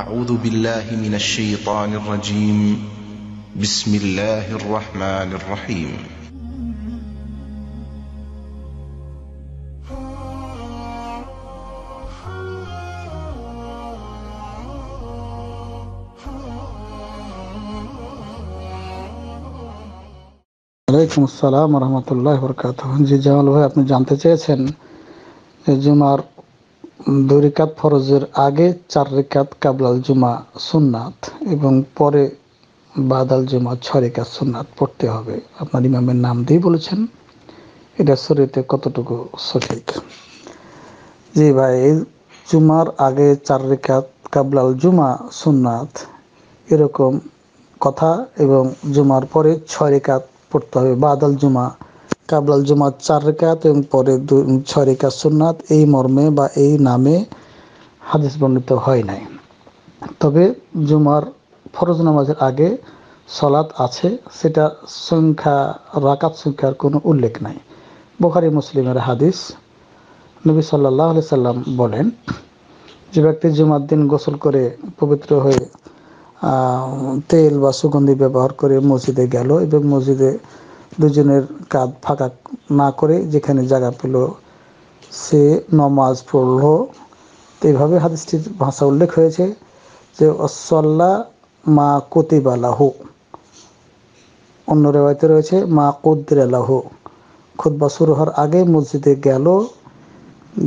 أعوذ بالله من الشيطان الرجيم بسم الله الرحمن الرحيم عليكم السلام ورحمة الله وبركاته جي جمال بھائی اپنے جانتے چاہے جمار দুই রেখাত ফরজের আগে চার রেখাত কাবলাল জুমা সুন্নাত এবং পরে বাদাল জুমা ছ রেখাত সুন্নাত পড়তে হবে আপনার ইমামের নাম দিয়ে বলেছেন এটা শরীরতে কতটুকু সঠিক জি ভাই এই জুমার আগে চার রেখাত কাবলাল জুমা সুন্নাত এরকম কথা এবং জুমার পরে ছয় রেখাত পড়তে হবে বাদাল জুমা কাবলাল জুমার চার রেখাত এবং পরে ছয় রেখা সুন্নাত এই মর্মে বা এই নামে হাদিস বর্ণিত হয় নাই তবে জুমার ফরজ নামাজের আগে সলাৎ আছে সেটা সংখ্যা রাকাত সংখ্যার কোনো উল্লেখ নাই বোখারি মুসলিমের হাদিস নবী সাল্লাহ আলি সাল্লাম বলেন যে ব্যক্তি জুমার দিন গোসল করে পবিত্র হয়ে তেল বা সুগন্ধি ব্যবহার করে মসজিদে গেল এবং মসজিদে দুজনের কাঁধ ফাঁকা না করে যেখানে জায়গা পেল সে নমাজ পড়ল তো এইভাবে হাদিসটির ভাষা উল্লেখ হয়েছে যে অসল্লা মা কতিবালাহু অন্য রেওয়ায়তে রয়েছে মা কুদ্দিরালাহু খুদ্ শুরু হওয়ার আগে মসজিদে গেল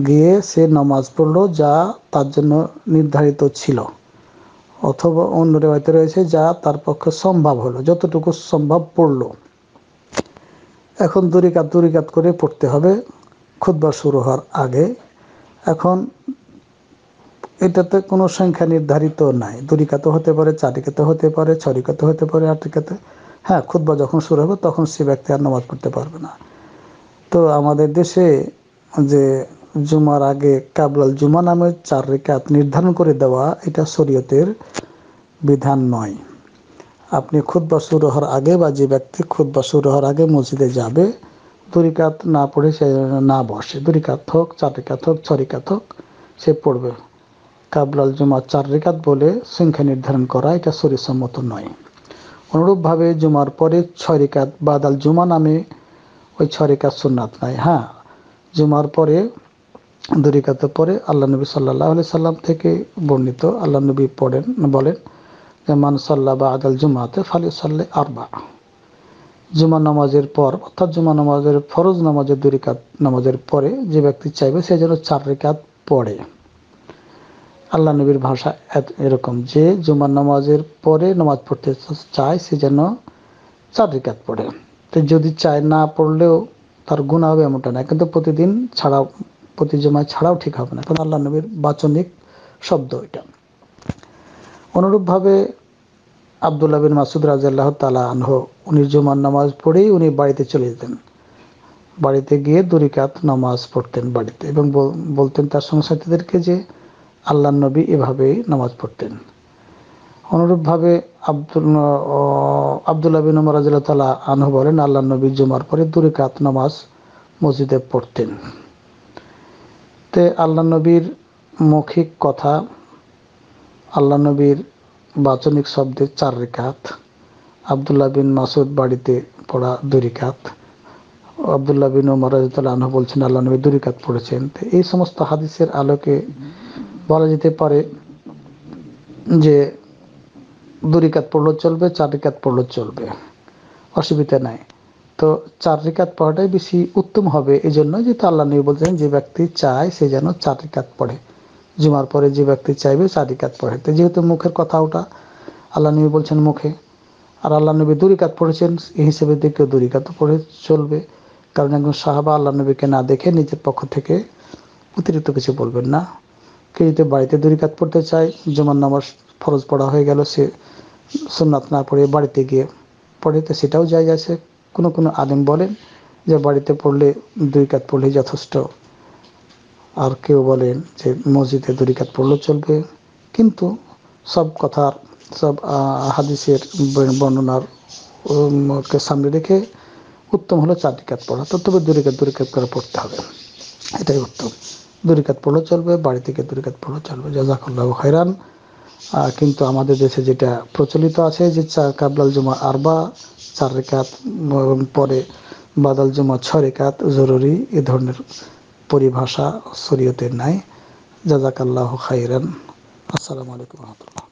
গিয়ে সে নমাজ পড়ল যা তার জন্য নির্ধারিত ছিল অথবা অন্য রেওয়ায়তে রয়েছে যা তার পক্ষে সম্ভব হলো যতটুকু সম্ভব পড়লো এখন দুরিকাত দুরিকাত করে পড়তে হবে খুদ্া শুরু হওয়ার আগে এখন এটাতে কোনো সংখ্যা নির্ধারিত নাই দরিকাতে হতে পারে চারিকাতে হতে পারে ছরিকাতে হতে পারে আটিকাতে হ্যাঁ খুদ্া যখন শুরু হবে তখন সে ব্যক্তি আর নামাজ পড়তে পারবে না তো আমাদের দেশে যে জুমার আগে কাবলাল জুমা নামে চার রেখাত নির্ধারণ করে দেওয়া এটা শরীয়তের বিধান নয় আপনি খুদ্ শুরু হওয়ার আগে বা যে ব্যক্তি খুদ্ শুরু হওয়ার আগে মসজিদে যাবে দুরিকাত না পড়ে সে না বসে দুরিকাত হোক চার রেখাত হোক ছ রেখাত হোক সে পড়বে কাবলাল জুমা চার রেখাত বলে সংখ্যা নির্ধারণ করা এটা শরীরসম্মত নয় অনুরূপভাবে জুমার পরে ছয় রেখাত বাদাল জুমা নামে ওই ছয় রেখাত সুন্নাত নাই হ্যাঁ জুমার পরে দুরিকাতের পরে আল্লাহ নবী সাল্লাহ আলি সাল্লাম থেকে বর্ণিত আল্লাহ নবী পড়েন বলেন যে মানুষাল্লা বা আদাল জুমাতে ফালি সাল্লে আরবা জুমা নামাজের পর অর্থাৎ জুমা নামাজের ফরজ নামাজের দুই রেখাত নামাজের পরে যে ব্যক্তি চাইবে সে যেন চার রেখাত পড়ে আল্লাহ নবীর ভাষা এরকম যে জুমার নামাজের পরে নামাজ পড়তে চায় সে যেন চার রেখাত পড়ে তো যদি চায় না পড়লেও তার গুণা হবে এমনটা না কিন্তু প্রতিদিন ছাড়াও প্রতি জমায় ছাড়াও ঠিক হবে না কারণ আল্লাহ নবীর বাচনিক শব্দ এটা অনুরূপভাবে আবদুল্লা বিন মাসুদ রাজাল্লাহ তালা আনহ উনি জুমার নামাজ পড়েই উনি বাড়িতে চলে যেতেন বাড়িতে গিয়ে দুরিকাত নামাজ পড়তেন বাড়িতে এবং বলতেন তার সংসারীদেরকে যে আল্লাহ নবী এভাবেই নামাজ পড়তেন অনুরূপভাবে আব্দুল আবদুল্লাহ বিন উমর তালা আনহ বলেন আল্লাহ নবী জুমার পরে দুরিকাত নামাজ মসজিদে পড়তেন তে আল্লাহ নবীর মৌখিক কথা আল্লাহ নবীর বাচনিক শব্দে চার রেখাত আবদুল্লাহ বিন মাসুদ বাড়িতে পড়া দুরিকাত আবদুল্লাহ বিন মরাজুদ্দাল আনহু বলছেন আল্লাহ নবী দুরিকাত পড়েছেন তো এই সমস্ত হাদিসের আলোকে বলা যেতে পারে যে দুরিকাত পড়লেও চলবে চার রেখাত পড়লেও চলবে অসুবিধা নাই তো চার রেখাত পড়াটাই বেশি উত্তম হবে এই জন্য যেহেতু আল্লাহ নবী বলছেন যে ব্যক্তি চায় সে যেন চার রেখাত পড়ে জুমার পরে যে ব্যক্তি চাইবে সাদিকাত পড়াতে যেহেতু মুখের কথা ওটা আল্লাহ নবী বলছেন মুখে আর আল্লাহ নবী দূরিকাত পড়েছেন এই হিসেবে কেউ দূরিকাত পড়ে চলবে কারণ একজন সাহাবা আল্লাহ নবীকে না দেখে নিজের পক্ষ থেকে অতিরিক্ত কিছু বলবেন না কেউ যদি বাড়িতে দুরিকাত পড়তে চায় জুমার নামাজ ফরজ পড়া হয়ে গেল সে সোনাথ না পড়ে বাড়িতে গিয়ে পড়ে তো সেটাও যায় আছে কোনো কোনো আদিম বলেন যে বাড়িতে পড়লে দুই কাত পড়লে যথেষ্ট আর কেউ বলেন যে মসজিদে দরিকাত পড়লেও চলবে কিন্তু সব কথার সব হাদিসের বর্ণনার কে সামনে রেখে উত্তম হলো চার দিকাত পড়া তো তবে দরিকাত দরিকাত করে পড়তে হবে এটাই উত্তম দরিকাত পড়লেও চলবে বাড়ি থেকে দরিকাত পড়লেও চলবে জাজাকুল্লাহ খৈরান কিন্তু আমাদের দেশে যেটা প্রচলিত আছে যে চার কাবলাল জুমা আরবা চার রেখাত পরে বাদাল জুমা ছয় রেখাত জরুরি এ ধরনের পরিভাষা শরীয়তের নাই জাজাকাল্লাহ খাইরান আসসালামু আলাইকুম রহমতুল্লাহ